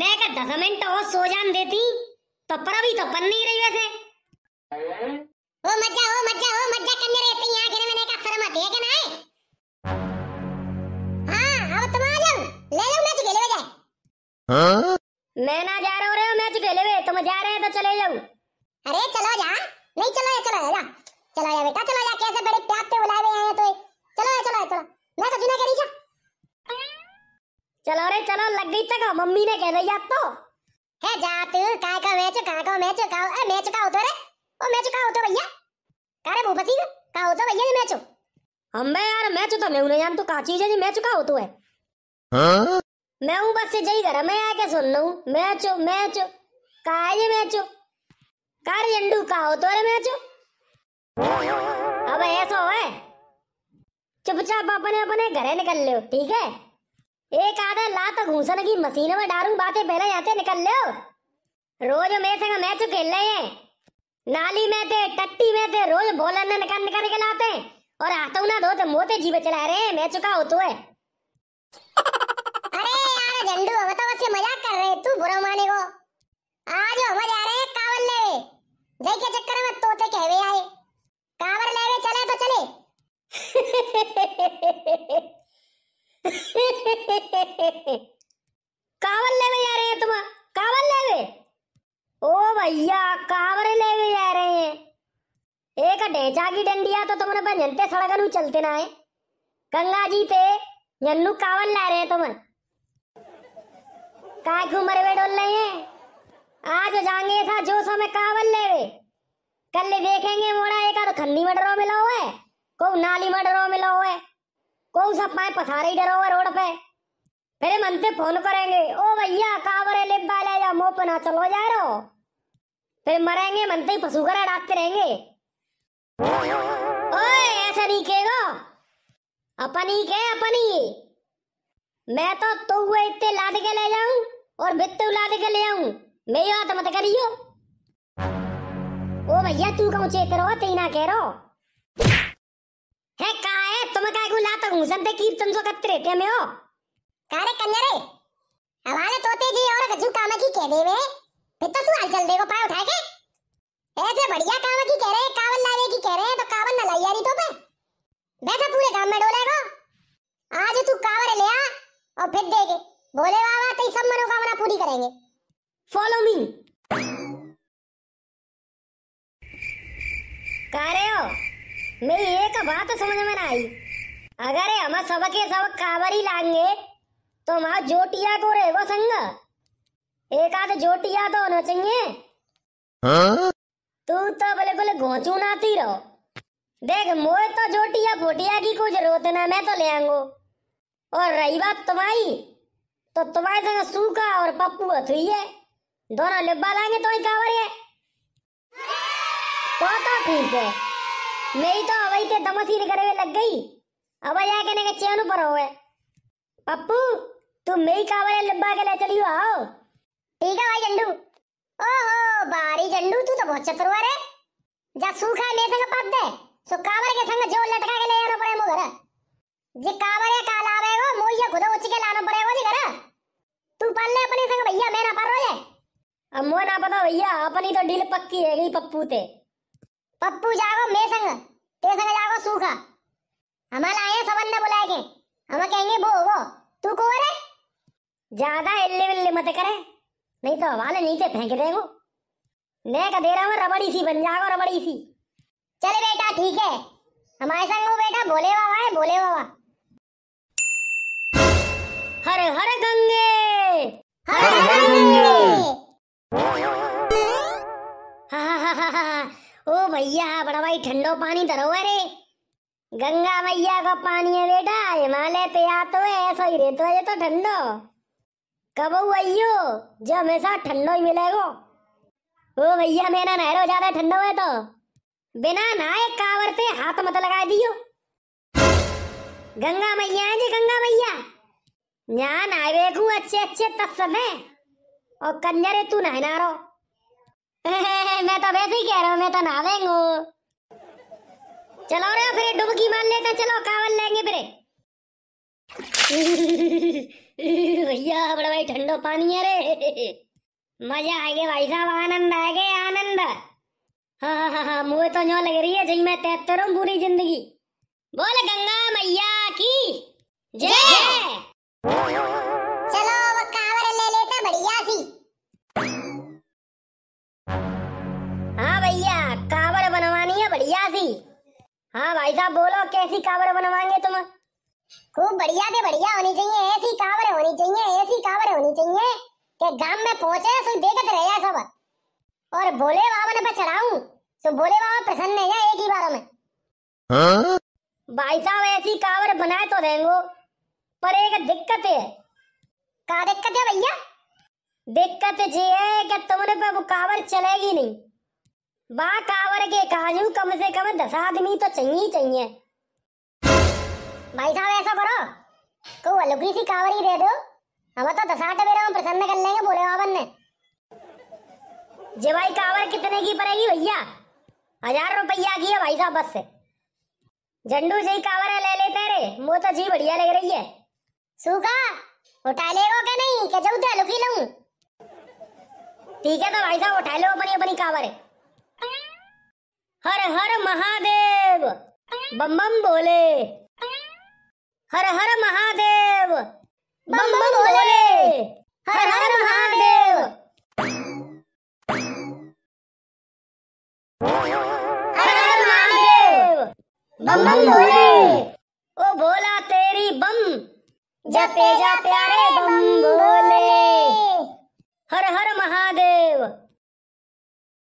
लेकर दस मिनट और सो जान देती तो पर अभी तो बन नहीं रही वैसे ओ मजा ओ मजा ओ मज्जा करने रहते हैं आखिर मैंने कहा शर्म आती है कि नहीं हां अब तुम आ जाओ ले लो मैच खेले बजाय हां मैं ना जा रहा हूं मैच खेले वे तुम जा रहे हो तो चले जाओ अरे चलो जा नहीं चलो या चलो या जा चलो या बेटा चलो या कैसे बड़े प्यार से बुलाए हुए हैं तो चलो या चलो या चलो चलो रे चलो लग गई तक मम्मी ने कह रही दिया तो हे जा तू काय का मैच का का मैच का ए मैच का उतर तो रे ओ मैच तो का उतर तो भैया कारे भूपति का होतो भैया ये मैच हम बे यार मैच तो मैं नहीं जान तो का चीज है जी मैच का होतो है हां मैं हूं बस से जई घर मैं आके सुन लूं मैच मैच का है ये मैच कार जंडू का होतो रे मैच अब ऐसा होए चुपचाप अपने अपने घर निकल लो ठीक है एक आधा ला तो घुसन की मशीनों में डारू बातें पहले जाते निकल लो रोज मेरे संग मैच खेल रहे हैं नाली में थे टट्टी में थे रोज बॉलर ने निकल निकल के लाते हैं और हाथों ना धोते तो मोते जीव चला रहे हैं मैच का होतो है अरे यार झंडू हम तो बस मजाक कर रहे हैं तू बुरा मानेगो आज हम जा रहे हैं कावल ले जय के चक्कर में एक ढेंचा की डंडिया तो तुमने भजनते नु चलते ना है गंगा जी ते यन्नु कावन ला रहे हैं का घूमर वे डोल रहे हैं आज जाएंगे ऐसा जो समय कावल ले वे कल ले देखेंगे मोड़ा एक तो खन्नी में डरो मिला हुआ है को नाली में डरो मिला हुआ है को सब पाए पसारे ही डरो हुआ रोड पे फिर मन से फोन करेंगे ओ भैया कावर है लिब्बा ले जा या मोपना चलो जा रो फिर मरेंगे मन से पशु करा डाकते रहेंगे ओए ऐसा नहीं कहेगा अपनी के अपनी मैं तो तुए इतने लाद के ले जाऊं और बित्तू लाद के ले आऊं मेरी बात मत करियो ओ भैया तू कहूं चेत रहो ते ना कह रहो है का है तुम का को लात हूं संते की तुम सो कतरे ते में हो कारे कंजरे हवाले तोते जी और गजू काम की कह देवे फिर तो तू हाल चल देगो पाए उठा के ऐसे बढ़िया काम की कह रहे काम बैठा पूरे काम में डोलेगा आज तू कावड़ ले आ और फिर देगे बोले बाबा तेरी सब मनोकामना पूरी करेंगे फॉलो मी कह रहे हो मेरी एक बात समझ में ना आई अगर हम सब के सब कावड़ ही लाएंगे तो वहां जोटिया को वो संग एक आध जोटिया तो होना चाहिए हाँ? तू तो बोले बोले घोचू नाती रहो देख मोए तो जोटिया फोटिया की कुछ ना मैं तो ले आऊंगो और रही बात तुम्हारी तो तुम्हारे संग सूखा और पप्पू हथुई है दोनों लिब्बा लाएंगे तो ही कावर है तो तो ठीक है मेरी तो अवई ते दमसीर करे हुए लग गई अब अवई आके ने चैन पर हो पप्पू तू मेरी कावर है लिब्बा के ले चलियो आओ ठीक है भाई झंडू ओहो बारी झंडू तू तो बहुत चतुरवर है जा सूखा ले संग पक दे सो काबर के संग जो लटका के ले आना पड़े मु घर जे काबर का लावे गो मु ये खुद उच के लाना पड़े वो जी घर तू पाल ले अपने संग भैया मैं ना पार रोले अब मो ना पता भैया अपनी तो डील पक्की है गई पप्पू ते पप्पू जागो मैं संग ते संग जागो सूखा हमारा आए सबन ने बुलाए के हम कहेंगे वो वो तू को रे ज्यादा हिल्ले विल्ले मत करे नहीं तो वाले नीचे फेंक देंगे मैं कह दे रहा हूँ रबड़ी सी बन जाओ रबड़ी सी ठीक है हमारे संग हो बेटा भोले बाबा है भोले बाबा हर हर गंगे हर हर गंगे ओ भैया बड़ा भाई ठंडो पानी धरो अरे गंगा मैया का पानी है बेटा हिमालय पे आ तो है ऐसा ही रहता है ये तो ठंडो कब आइयो जो हमेशा ठंडो ही मिलेगा ओ भैया मेरा नहरो ज्यादा ठंडो है तो बिना नहाए कावर पे हाथ मत लगा दियो गंगा मैया है जी गंगा मैया यहाँ नहाए देखू अच्छे अच्छे तत्सम है और कंजरे तू नहीं ना रो मैं तो वैसे ही कह रहा हूँ मैं तो ना लेंगो चलो रे फिर डुबकी मार लेते चलो कावल लेंगे फिर भैया बड़ा भाई ठंडो पानी है रे मजा आएगा भाई साहब आनंद आएगा आनंद हाँ हाँ हाँ, हाँ मुझे तो यो लग रही है जिन मैं तैरते रहूं पूरी जिंदगी बोल गंगा मैया की जय चलो वो कांवर ले लेते बढ़िया सी हाँ भैया कांवर बनवानी है बढ़िया सी हाँ भाई साहब बोलो कैसी कावर बनवाएंगे तुम खूब बढ़िया से बढ़िया होनी चाहिए ऐसी कावर होनी चाहिए ऐसी कावर होनी चाहिए कि गांव में पहुंचे सो देखते रहे सब और भोले बाबा ने पर तो चढ़ाऊं तो भोले बाबा प्रसन्न है एक ही बार में हाँ? भाई साहब ऐसी कावर बनाए तो रहेंगे पर एक दिक्कत है का दिक्कत है भैया दिक्कत ये है कि तुमने पे वो कावर चलेगी नहीं बा कावर के काजू कम से कम दस आदमी तो चाहिए चाहिए भाई साहब ऐसा करो को हलुकी सी कावर ही दे दो हम तो दस आठ मेरा प्रसन्न कर लेंगे बोले बाबन ने भाई कावर कितने की पड़ेगी भैया हजार रुपया की है भाई साहब बस से झंडू जी कावर ले लेते रे वो तो जी बढ़िया लग रही है सूखा उठा लेगो क्या नहीं क्या जाऊ था लुकी लूं ठीक है तो भाई साहब उठा लो अपनी अपनी कावर हर हर महादेव बम बम बोले हर हर महादेव बम बम बोले हर हर महादेव बम बम भोले ओ भोला तेरी बम जपे जा प्यारे बम बोले हर हर महादेव